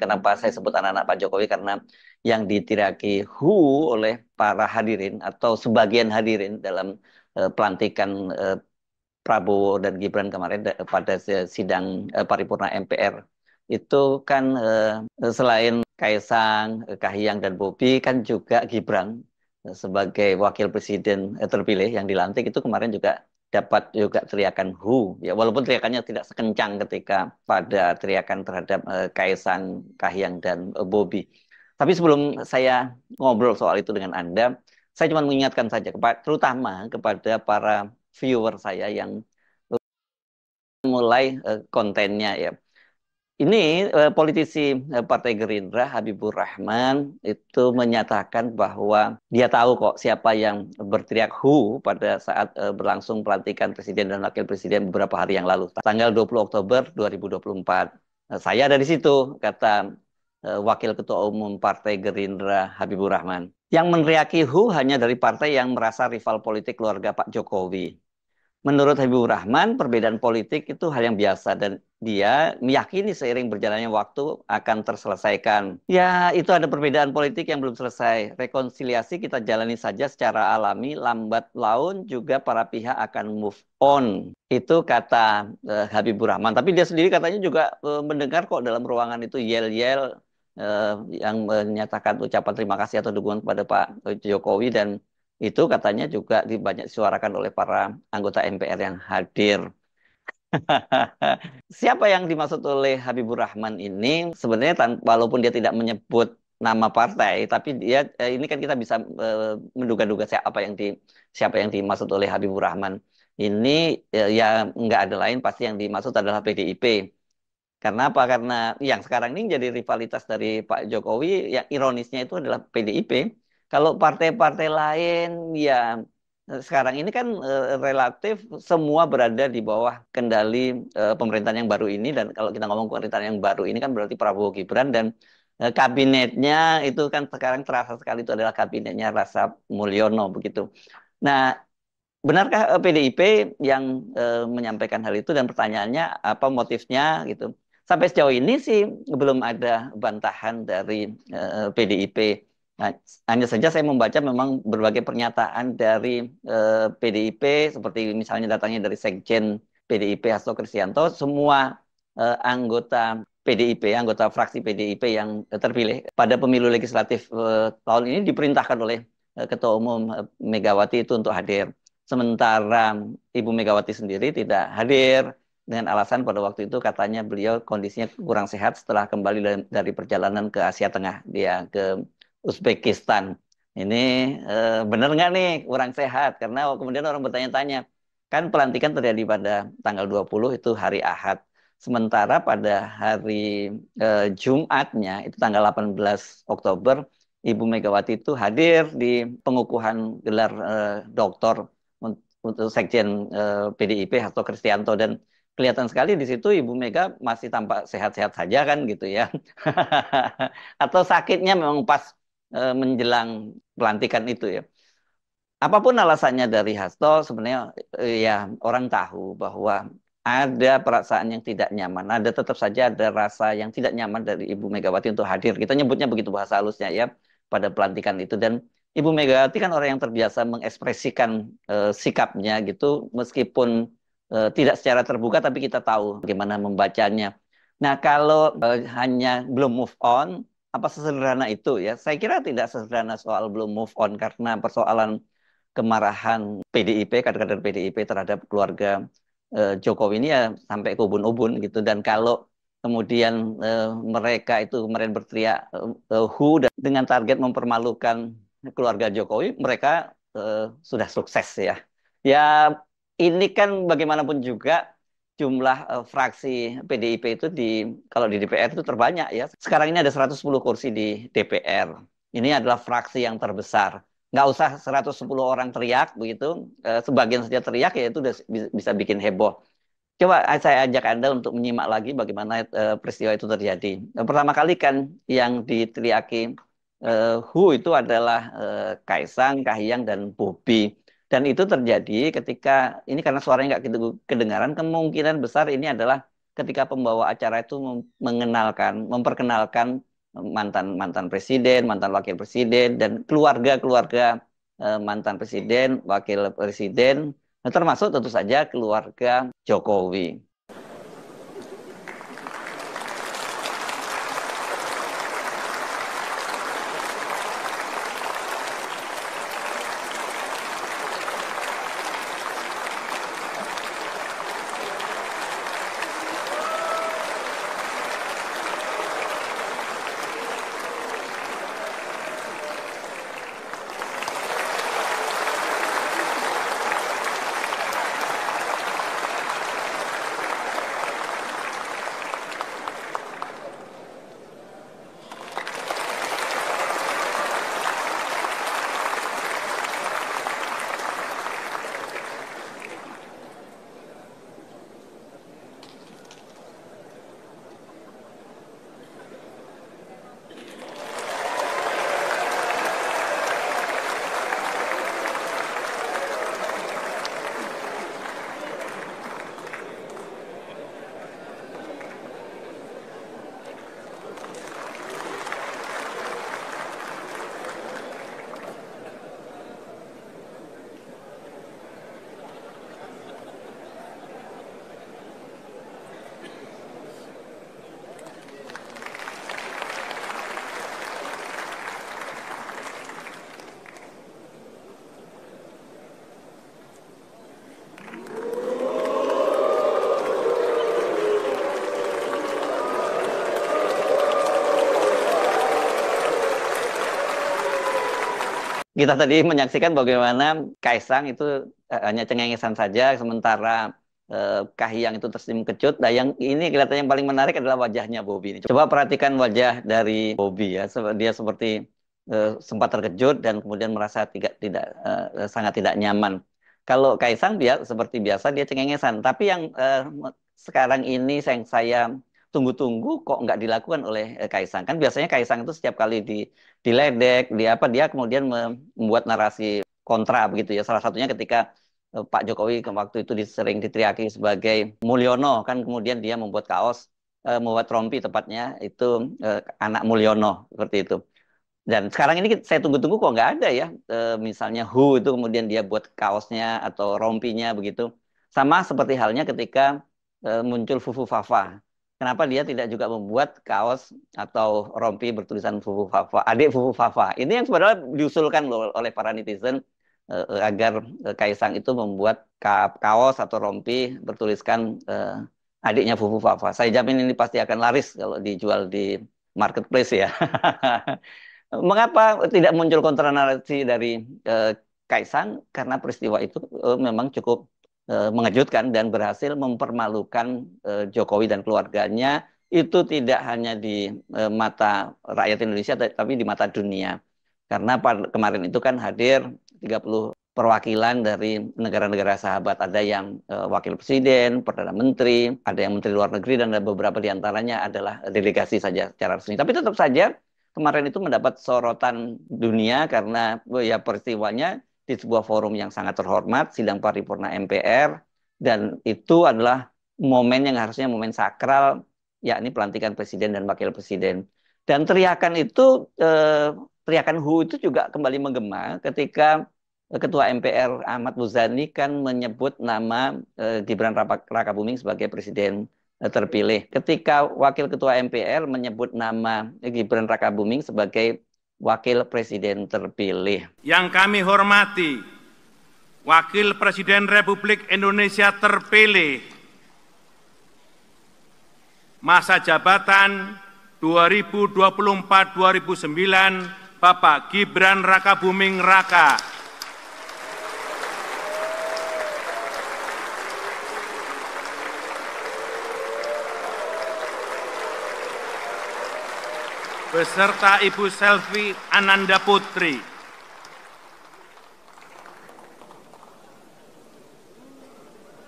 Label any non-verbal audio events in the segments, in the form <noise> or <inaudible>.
Kenapa saya sebut anak-anak Pak Jokowi? Karena yang ditiraki Hu oleh para hadirin atau sebagian hadirin dalam uh, pelantikan uh, Prabowo dan Gibran kemarin pada sidang uh, paripurna MPR itu kan uh, selain Kaisang, Kahiyang dan Bobi kan juga Gibran sebagai wakil presiden terpilih yang dilantik itu kemarin juga dapat juga teriakan hu ya walaupun teriakannya tidak sekencang ketika pada teriakan terhadap uh, Kaisang, Kahiyang dan uh, eh, Bobby. Tapi sebelum saya ngobrol soal itu dengan Anda, saya cuma mengingatkan saja terutama kepada para viewer saya yang mulai uh, kontennya ya ini eh, politisi eh, Partai Gerindra Habibur Rahman itu menyatakan bahwa dia tahu kok siapa yang berteriak hu pada saat eh, berlangsung pelantikan presiden dan wakil presiden beberapa hari yang lalu tanggal 20 Oktober 2024. Nah, eh, saya ada di situ kata eh, wakil ketua umum Partai Gerindra Habibur Rahman. Yang meneriaki hu hanya dari partai yang merasa rival politik keluarga Pak Jokowi menurut Habibur Rahman, perbedaan politik itu hal yang biasa dan dia meyakini seiring berjalannya waktu akan terselesaikan. Ya, itu ada perbedaan politik yang belum selesai. Rekonsiliasi kita jalani saja secara alami, lambat laun juga para pihak akan move on. Itu kata uh, Habibur Rahman. Tapi dia sendiri katanya juga uh, mendengar kok dalam ruangan itu yel-yel uh, yang menyatakan ucapan terima kasih atau dukungan kepada Pak Jokowi dan itu katanya juga dibanyak disuarakan oleh para anggota MPR yang hadir. <laughs> Siapa yang dimaksud oleh Habibur Rahman ini sebenarnya walaupun dia tidak menyebut nama partai, tapi dia eh, ini kan kita bisa eh, menduga-duga siapa yang di siapa yang dimaksud oleh Habibur Rahman ini ya, ya nggak ada lain pasti yang dimaksud adalah PDIP. Karena apa? Karena yang sekarang ini jadi rivalitas dari Pak Jokowi yang ironisnya itu adalah PDIP kalau partai-partai lain ya eh, sekarang ini kan uh, relatif semua berada di bawah kendali uh, pemerintahan yang baru ini dan kalau kita ngomong pemerintahan yang baru ini kan berarti Prabowo Gibran dan uh, kabinetnya itu kan sekarang terasa sekali itu adalah kabinetnya Rasa Mulyono begitu. Nah, benarkah PDIP yang uh, menyampaikan hal itu dan pertanyaannya apa motifnya gitu? Sampai sejauh ini sih belum ada bantahan dari uh, PDIP Nah, hanya saja saya membaca memang berbagai pernyataan dari eh, PDIP seperti misalnya datangnya dari Sekjen PDIP Hasto Kristianto, semua eh, anggota PDIP, anggota fraksi PDIP yang terpilih pada pemilu legislatif eh, tahun ini diperintahkan oleh eh, Ketua Umum eh, Megawati itu untuk hadir. Sementara Ibu Megawati sendiri tidak hadir dengan alasan pada waktu itu katanya beliau kondisinya kurang sehat setelah kembali dari, dari perjalanan ke Asia Tengah, dia ke Uzbekistan. Ini e, benar nggak nih kurang sehat? Karena kemudian orang bertanya-tanya, kan pelantikan terjadi pada tanggal 20 itu hari Ahad. Sementara pada hari e, Jumatnya itu tanggal 18 Oktober Ibu Megawati itu hadir di pengukuhan gelar e, doktor untuk sekjen e, PDIP atau Kristianto dan kelihatan sekali di situ Ibu Mega masih tampak sehat-sehat saja kan gitu ya. <laughs> Atau sakitnya memang pas E, menjelang pelantikan itu ya. Apapun alasannya dari Hasto, sebenarnya e, ya orang tahu bahwa ada perasaan yang tidak nyaman, ada tetap saja ada rasa yang tidak nyaman dari Ibu Megawati untuk hadir. Kita nyebutnya begitu bahasa halusnya ya pada pelantikan itu dan Ibu Megawati kan orang yang terbiasa mengekspresikan e, sikapnya gitu meskipun e, tidak secara terbuka tapi kita tahu bagaimana membacanya. Nah, kalau e, hanya belum move on apa sesederhana itu ya? Saya kira tidak sesederhana soal belum move on karena persoalan kemarahan PDIP kader-kader PDIP terhadap keluarga eh, Jokowi ini ya sampai ubun ubun gitu dan kalau kemudian eh, mereka itu kemarin berteriak eh, hu eh, dan dengan target mempermalukan keluarga Jokowi mereka eh, sudah sukses ya. Ya ini kan bagaimanapun juga jumlah uh, fraksi PDIP itu di kalau di DPR itu terbanyak ya. Sekarang ini ada 110 kursi di DPR. Ini adalah fraksi yang terbesar. Nggak usah 110 orang teriak begitu. Uh, sebagian saja teriak ya itu bisa bikin heboh. Coba eh, saya ajak Anda untuk menyimak lagi bagaimana uh, peristiwa itu terjadi. Pertama kali kan yang diteriaki uh, Hu itu adalah uh, Kaisang, Kahiyang, dan Bobi. Dan itu terjadi ketika ini karena suaranya nggak kedengaran, kemungkinan besar ini adalah ketika pembawa acara itu mengenalkan, memperkenalkan mantan mantan presiden, mantan wakil presiden, dan keluarga keluarga eh, mantan presiden, wakil presiden, termasuk tentu saja keluarga Jokowi. kita tadi menyaksikan bagaimana Kaisang itu eh, hanya cengengesan saja, sementara eh, Kahiyang itu tersenyum kecut. Nah, yang ini kelihatan yang paling menarik adalah wajahnya Bobby. Coba perhatikan wajah dari Bobby ya, dia seperti eh, sempat terkejut dan kemudian merasa tidak tidak sangat tidak nyaman. Kalau Kaisang dia seperti biasa dia cengengesan, tapi yang sekarang ini yang saya tunggu-tunggu kok nggak dilakukan oleh eh, Kaisang kan biasanya Kaisang itu setiap kali di diledek di apa dia kemudian membuat narasi kontra begitu ya salah satunya ketika eh, Pak Jokowi waktu itu sering diteriaki sebagai Mulyono kan kemudian dia membuat kaos eh, membuat rompi tepatnya itu anak Mulyono seperti itu dan sekarang ini saya tunggu-tunggu kok nggak ada ya misalnya Hu itu kemudian dia buat kaosnya atau rompinya begitu sama seperti halnya ketika muncul Fufu Fafa kenapa dia tidak juga membuat kaos atau rompi bertulisan Fufu Fafa, adik Fufu Fafa. Ini yang sebenarnya diusulkan oleh para netizen eh, agar eh, Kaisang itu membuat kaos atau rompi bertuliskan eh, adiknya Fufu Fafa. Saya jamin ini pasti akan laris kalau dijual di marketplace ya. <laughs> Mengapa tidak muncul kontra narasi dari eh, Kaisang? Karena peristiwa itu eh, memang cukup Eh, mengejutkan dan berhasil mempermalukan eh, Jokowi dan keluarganya itu tidak hanya di eh, mata rakyat Indonesia tapi di mata dunia. Karena kemarin itu kan hadir 30 perwakilan dari negara-negara sahabat. Ada yang wakil presiden, perdana menteri, ada yang menteri luar negeri dan ada beberapa di antaranya adalah delegasi saja secara resmi. Tapi tetap saja kemarin itu mendapat sorotan dunia karena oh ya peristiwanya di sebuah forum yang sangat terhormat, sidang paripurna MPR, dan itu adalah momen yang harusnya momen sakral, yakni pelantikan presiden dan wakil presiden. Dan teriakan itu, eh, teriakan HU itu juga kembali menggema ketika Ketua MPR Ahmad Muzani kan menyebut nama eh, Gibran Rakabuming sebagai presiden eh, terpilih. Ketika Wakil Ketua MPR menyebut nama Gibran Rakabuming sebagai Wakil Presiden terpilih. Yang kami hormati, Wakil Presiden Republik Indonesia terpilih masa jabatan 2024-2009 Bapak Gibran Raka Buming Raka. beserta Ibu Selvi Ananda Putri.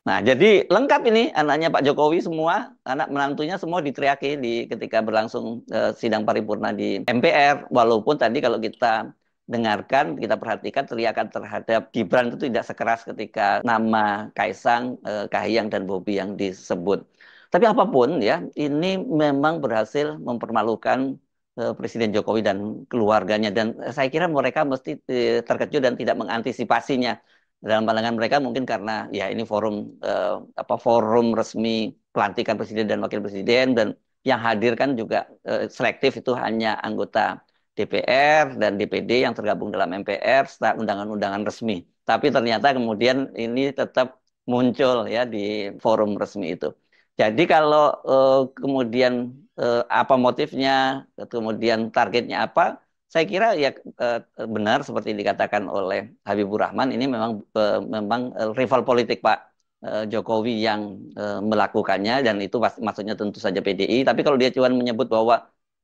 Nah, jadi lengkap ini anaknya Pak Jokowi semua, anak menantunya semua diteriaki di ketika berlangsung eh, sidang paripurna di MPR. Walaupun tadi kalau kita dengarkan, kita perhatikan teriakan terhadap Gibran itu tidak sekeras ketika nama Kaisang, eh, Kahiyang dan Bobi yang disebut. Tapi apapun ya, ini memang berhasil mempermalukan Eh, presiden Jokowi dan keluarganya dan saya kira mereka mesti eh, terkejut dan tidak mengantisipasinya dalam pandangan mereka mungkin karena ya ini forum eh, apa forum resmi pelantikan presiden dan wakil presiden dan yang hadir kan juga eh, selektif itu hanya anggota DPR dan DPD yang tergabung dalam MPR serta undangan-undangan resmi tapi ternyata kemudian ini tetap muncul ya di forum resmi itu jadi kalau uh, kemudian uh, apa motifnya, kemudian targetnya apa, saya kira ya uh, benar seperti dikatakan oleh Habibur Rahman ini memang uh, memang rival politik Pak uh, Jokowi yang uh, melakukannya dan itu pas, maksudnya tentu saja PDI. Tapi kalau dia cuma menyebut bahwa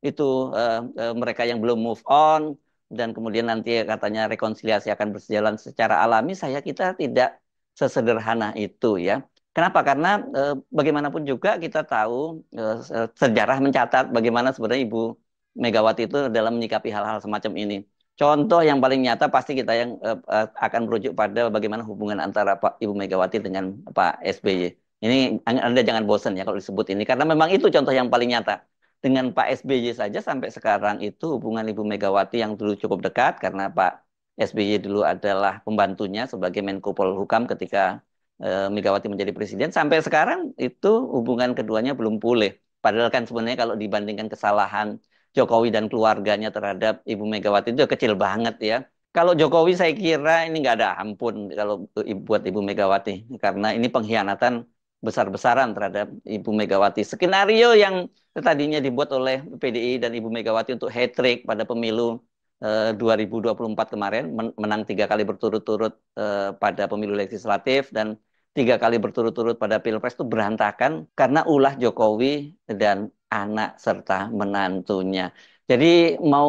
itu uh, uh, mereka yang belum move on dan kemudian nanti katanya rekonsiliasi akan berjalan secara alami, saya kita tidak sesederhana itu ya Kenapa? Karena e, bagaimanapun juga kita tahu e, sejarah mencatat bagaimana sebenarnya Ibu Megawati itu dalam menyikapi hal-hal semacam ini. Contoh yang paling nyata pasti kita yang e, akan merujuk pada bagaimana hubungan antara Pak Ibu Megawati dengan Pak SBY. Ini Anda jangan bosan ya kalau disebut ini karena memang itu contoh yang paling nyata. Dengan Pak SBY saja sampai sekarang itu hubungan Ibu Megawati yang dulu cukup dekat karena Pak SBY dulu adalah pembantunya sebagai Menko Polhukam ketika Eh, Megawati menjadi presiden sampai sekarang itu hubungan keduanya belum pulih. Padahal kan sebenarnya kalau dibandingkan kesalahan Jokowi dan keluarganya terhadap Ibu Megawati itu kecil banget ya. Kalau Jokowi saya kira ini nggak ada ampun kalau buat Ibu Megawati karena ini pengkhianatan besar-besaran terhadap Ibu Megawati. Skenario yang tadinya dibuat oleh PDI dan Ibu Megawati untuk hat trick pada pemilu 2024 eh, kemarin menang tiga kali berturut-turut eh, pada pemilu legislatif dan tiga kali berturut-turut pada pilpres itu berantakan karena ulah Jokowi dan anak serta menantunya. Jadi mau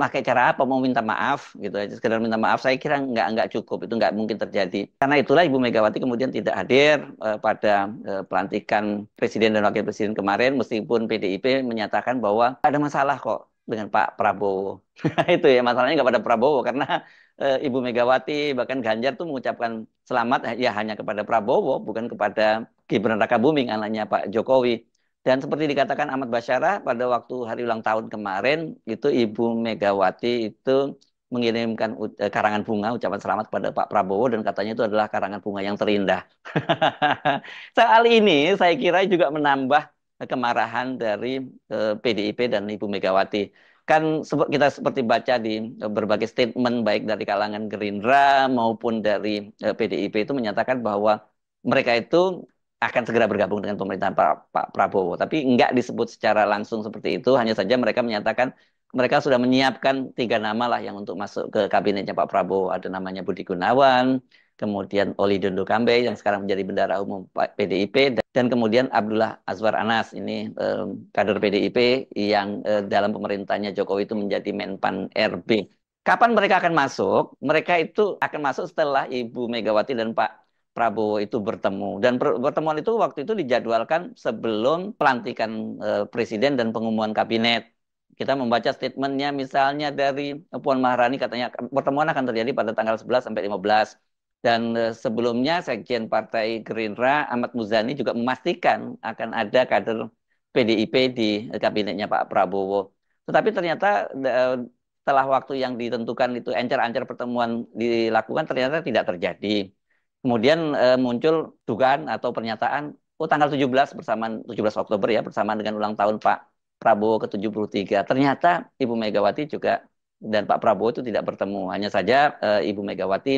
pakai cara apa mau minta maaf gitu aja sekedar minta maaf saya kira nggak nggak cukup itu nggak mungkin terjadi karena itulah Ibu Megawati kemudian tidak hadir uh, pada uh, pelantikan presiden dan wakil presiden kemarin meskipun PDIP menyatakan bahwa ada masalah kok dengan Pak Prabowo. <laughs> itu ya masalahnya nggak pada Prabowo karena e, Ibu Megawati bahkan Ganjar tuh mengucapkan selamat eh, ya hanya kepada Prabowo bukan kepada Gibran Raka Buming anaknya Pak Jokowi. Dan seperti dikatakan Ahmad Basyara pada waktu hari ulang tahun kemarin itu Ibu Megawati itu mengirimkan eh, karangan bunga ucapan selamat kepada Pak Prabowo dan katanya itu adalah karangan bunga yang terindah. <laughs> Soal ini saya kira juga menambah kemarahan dari PDIP eh, dan Ibu Megawati. Kan kita seperti baca di eh, berbagai statement baik dari kalangan Gerindra maupun dari PDIP eh, itu menyatakan bahwa mereka itu akan segera bergabung dengan pemerintahan Pak Prabowo. Tapi nggak disebut secara langsung seperti itu, hanya saja mereka menyatakan mereka sudah menyiapkan tiga nama lah yang untuk masuk ke kabinetnya Pak Prabowo. Ada namanya Budi Gunawan, kemudian Oli Dondo Kambe yang sekarang menjadi bendara umum PDIP, dan kemudian Abdullah Azwar Anas ini eh, kader PDIP yang eh, dalam pemerintahnya Jokowi itu menjadi Menpan RB. Kapan mereka akan masuk? Mereka itu akan masuk setelah Ibu Megawati dan Pak Prabowo itu bertemu dan pertemuan itu waktu itu dijadwalkan sebelum pelantikan e, presiden dan pengumuman kabinet. Kita membaca statementnya misalnya dari Puan Maharani katanya pertemuan akan terjadi pada tanggal 11 sampai 15. Dan e, sebelumnya Sekjen Partai Gerindra Ahmad Muzani juga memastikan akan ada kader PDIP di kabinetnya Pak Prabowo. Tetapi ternyata e, setelah waktu yang ditentukan itu encer-encer pertemuan dilakukan ternyata tidak terjadi. Kemudian e, muncul dugaan atau pernyataan oh tanggal 17 bersamaan 17 Oktober ya bersamaan dengan ulang tahun Pak Prabowo ke-73. Ternyata Ibu Megawati juga dan Pak Prabowo itu tidak bertemu. Hanya saja Ibu Megawati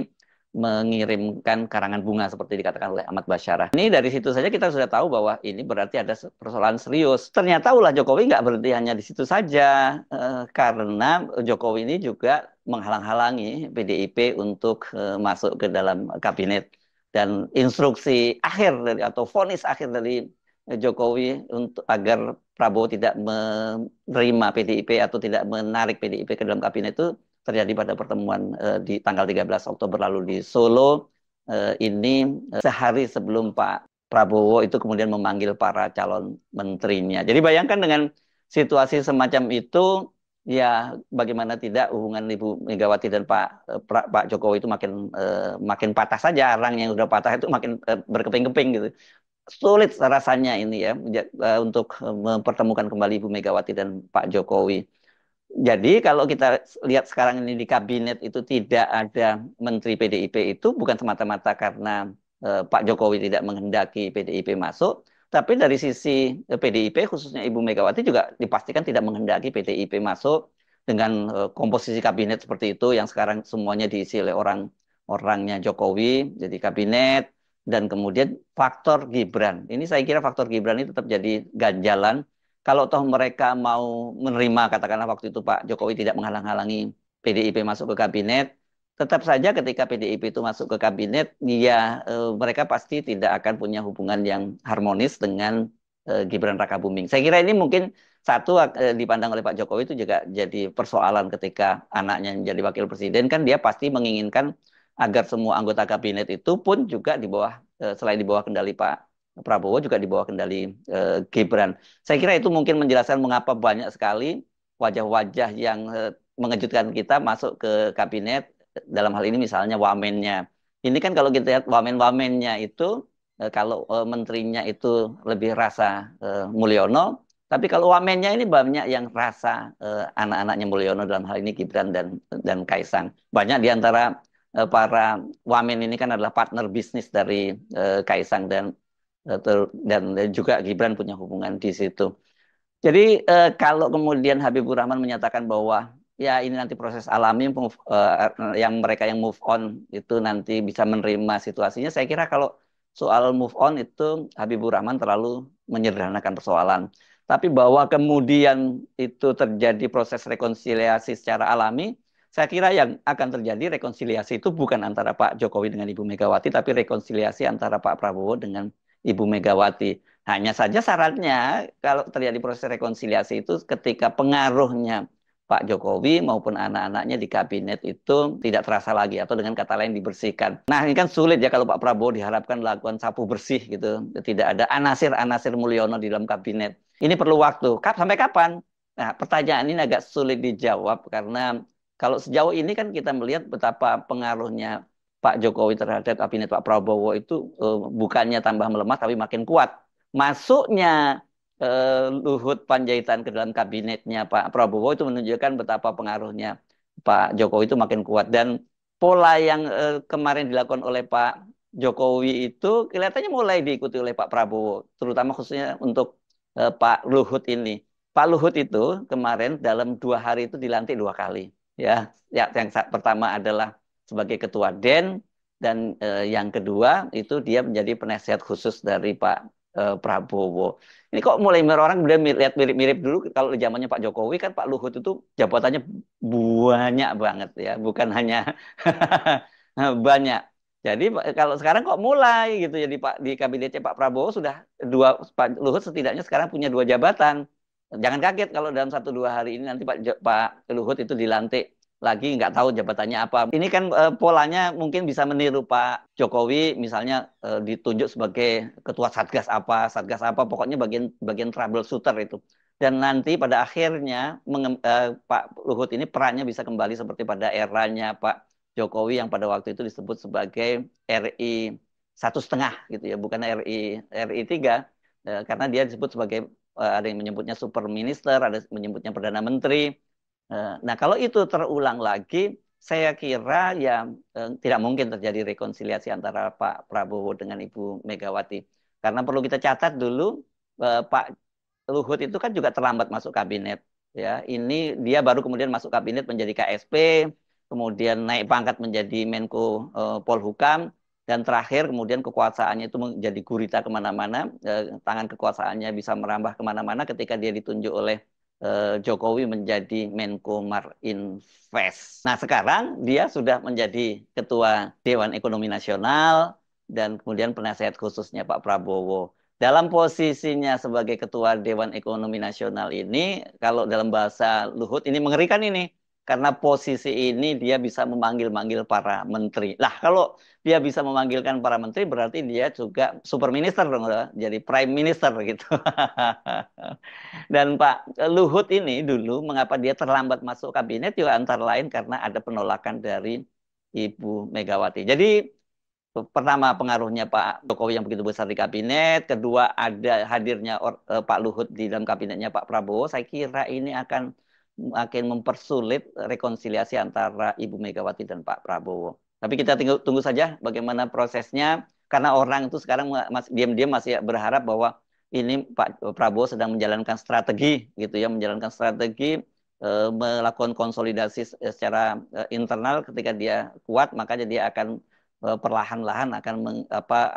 mengirimkan karangan bunga seperti dikatakan oleh Ahmad Basyarah. Ini dari situ saja kita sudah tahu bahwa ini berarti ada persoalan serius. Ternyata ulah Jokowi nggak berhenti hanya di situ saja eh, karena Jokowi ini juga menghalang-halangi PDIP untuk eh, masuk ke dalam kabinet dan instruksi akhir dari atau vonis akhir dari Jokowi untuk agar Prabowo tidak menerima PDIP atau tidak menarik PDIP ke dalam kabinet itu terjadi pada pertemuan uh, di tanggal 13 Oktober lalu di Solo uh, ini uh, sehari sebelum Pak Prabowo itu kemudian memanggil para calon menterinya. Jadi bayangkan dengan situasi semacam itu ya bagaimana tidak hubungan Ibu Megawati dan Pak pra, Pak Jokowi itu makin uh, makin patah saja arang yang sudah patah itu makin uh, berkeping-keping gitu sulit rasanya ini ya untuk mempertemukan kembali Ibu Megawati dan Pak Jokowi jadi kalau kita lihat sekarang ini di kabinet itu tidak ada menteri PDIP itu bukan semata-mata karena e, Pak Jokowi tidak menghendaki PDIP masuk, tapi dari sisi PDIP eh, khususnya Ibu Megawati juga dipastikan tidak menghendaki PDIP masuk dengan e, komposisi kabinet seperti itu yang sekarang semuanya diisi oleh orang orangnya Jokowi jadi kabinet dan kemudian faktor Gibran. Ini saya kira faktor Gibran ini tetap jadi ganjalan kalau toh mereka mau menerima katakanlah waktu itu Pak Jokowi tidak menghalang-halangi PDIP masuk ke kabinet, tetap saja ketika PDIP itu masuk ke kabinet, ya e, mereka pasti tidak akan punya hubungan yang harmonis dengan e, Gibran Rakabuming. Saya kira ini mungkin satu e, dipandang oleh Pak Jokowi itu juga jadi persoalan ketika anaknya menjadi wakil presiden kan dia pasti menginginkan agar semua anggota kabinet itu pun juga di bawah e, selain di bawah kendali Pak Prabowo juga dibawa kendali eh, Gibran. Saya kira itu mungkin menjelaskan mengapa banyak sekali wajah-wajah yang eh, mengejutkan kita masuk ke kabinet dalam hal ini misalnya wamennya. Ini kan kalau kita lihat wamen-wamennya itu eh, kalau eh, menterinya itu lebih rasa eh, Mulyono, tapi kalau wamennya ini banyak yang rasa eh, anak-anaknya Mulyono dalam hal ini Gibran dan dan Kaisang. Banyak di antara eh, para wamen ini kan adalah partner bisnis dari eh, Kaisang dan dan juga Gibran punya hubungan di situ. Jadi eh, kalau kemudian Habibur Rahman menyatakan bahwa ya ini nanti proses alami eh, yang mereka yang move on itu nanti bisa menerima situasinya, saya kira kalau soal move on itu Habibur Rahman terlalu menyederhanakan persoalan. Tapi bahwa kemudian itu terjadi proses rekonsiliasi secara alami, saya kira yang akan terjadi rekonsiliasi itu bukan antara Pak Jokowi dengan Ibu Megawati, tapi rekonsiliasi antara Pak Prabowo dengan Ibu Megawati. Hanya saja syaratnya kalau terjadi proses rekonsiliasi itu ketika pengaruhnya Pak Jokowi maupun anak-anaknya di kabinet itu tidak terasa lagi atau dengan kata lain dibersihkan. Nah ini kan sulit ya kalau Pak Prabowo diharapkan lakukan sapu bersih gitu. Tidak ada anasir-anasir Mulyono di dalam kabinet. Ini perlu waktu. Kap, sampai kapan? Nah pertanyaan ini agak sulit dijawab karena kalau sejauh ini kan kita melihat betapa pengaruhnya Pak Jokowi terhadap kabinet Pak Prabowo itu eh, bukannya tambah melemah tapi makin kuat. Masuknya eh, Luhut Panjaitan ke dalam kabinetnya Pak Prabowo itu menunjukkan betapa pengaruhnya Pak Jokowi itu makin kuat dan pola yang eh, kemarin dilakukan oleh Pak Jokowi itu kelihatannya mulai diikuti oleh Pak Prabowo, terutama khususnya untuk uh, Pak Luhut ini. Pak Luhut itu kemarin dalam dua hari itu dilantik dua kali, ya. Ya, yang pertama adalah sebagai ketua DEN dan e, yang kedua itu dia menjadi penasihat khusus dari Pak e, Prabowo. Ini kok mulai orang kemudian lihat mirip-mirip dulu kalau zamannya Pak Jokowi kan Pak Luhut itu jabatannya banyak banget ya, bukan hanya <laughs> banyak. Jadi eh, kalau sekarang kok mulai gitu jadi Pak di kabinetnya Pak Prabowo sudah dua Pak Luhut setidaknya sekarang punya dua jabatan. Jangan kaget kalau dalam satu dua hari ini nanti Pak Pak Luhut itu dilantik lagi nggak tahu jabatannya apa. Ini kan e, polanya mungkin bisa meniru Pak Jokowi misalnya e, ditunjuk sebagai ketua satgas apa, satgas apa, pokoknya bagian bagian troubleshooter itu. Dan nanti pada akhirnya menge, e, Pak Luhut ini perannya bisa kembali seperti pada eranya Pak Jokowi yang pada waktu itu disebut sebagai RI satu setengah gitu ya, bukan RI RI tiga e, karena dia disebut sebagai ada yang menyebutnya super minister, ada yang menyebutnya perdana menteri Eh, nah, kalau itu terulang lagi, saya kira ya eh, tidak mungkin terjadi rekonsiliasi antara Pak Prabowo dengan Ibu Megawati. Karena perlu kita catat dulu eh, Pak Luhut itu kan juga terlambat masuk kabinet ya. Ini dia baru kemudian masuk kabinet menjadi KSP, kemudian naik pangkat menjadi Menko Polhukam dan terakhir kemudian kekuasaannya itu menjadi gurita kemana-mana, tangan kekuasaannya bisa merambah kemana-mana ketika dia ditunjuk oleh eh, Jokowi menjadi Menko Marinvest. Nah sekarang dia sudah menjadi Ketua Dewan Ekonomi Nasional dan kemudian penasehat khususnya Pak Prabowo. Dalam posisinya sebagai Ketua Dewan Ekonomi Nasional ini, kalau dalam bahasa Luhut ini mengerikan ini karena posisi ini dia bisa memanggil-manggil para menteri. Lah kalau dia bisa memanggilkan para menteri berarti dia juga super minister dong, eh, jadi prime minister gitu. <laughs> Dan Pak Luhut ini dulu mengapa dia terlambat masuk kabinet juga antara lain karena ada penolakan dari Ibu Megawati. Jadi pertama pengaruhnya Pak Jokowi yang begitu besar di kabinet, kedua ada hadirnya eh, Pak Luhut di dalam kabinetnya Pak Prabowo. Saya kira ini akan makin mempersulit rekonsiliasi antara Ibu Megawati dan Pak Prabowo. Tapi kita tunggu, tunggu saja bagaimana prosesnya karena orang itu sekarang diam-diam masih berharap bahwa ini Pak Prabowo sedang menjalankan strategi gitu ya, menjalankan strategi e, melakukan konsolidasi secara e, internal ketika dia kuat makanya dia akan e, perlahan-lahan akan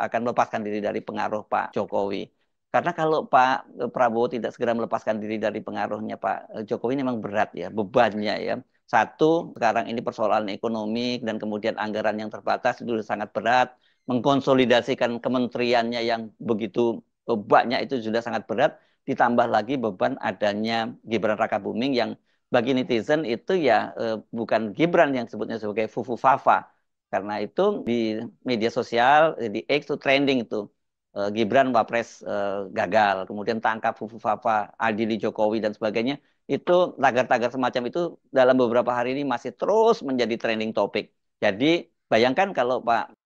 akan melepaskan diri dari pengaruh Pak Jokowi. Karena kalau Pak eh, Prabowo tidak segera melepaskan diri dari pengaruhnya Pak eh, Jokowi memang berat ya, bebannya ya. Satu, sekarang ini persoalan ekonomi dan kemudian anggaran yang terbatas itu sudah sangat berat. Mengkonsolidasikan kementeriannya yang begitu eh, banyak itu sudah sangat berat. Ditambah lagi beban adanya Gibran Raka Buming yang bagi netizen itu ya bukan Gibran yang disebutnya sebagai fufu fafa karena itu di media sosial di X itu trending itu eh, Gibran Wapres eh, gagal, kemudian tangkap Fufu Fafa, Adili Jokowi dan sebagainya, itu tagar-tagar semacam itu dalam beberapa hari ini masih terus menjadi trending topik. Jadi bayangkan kalau Pak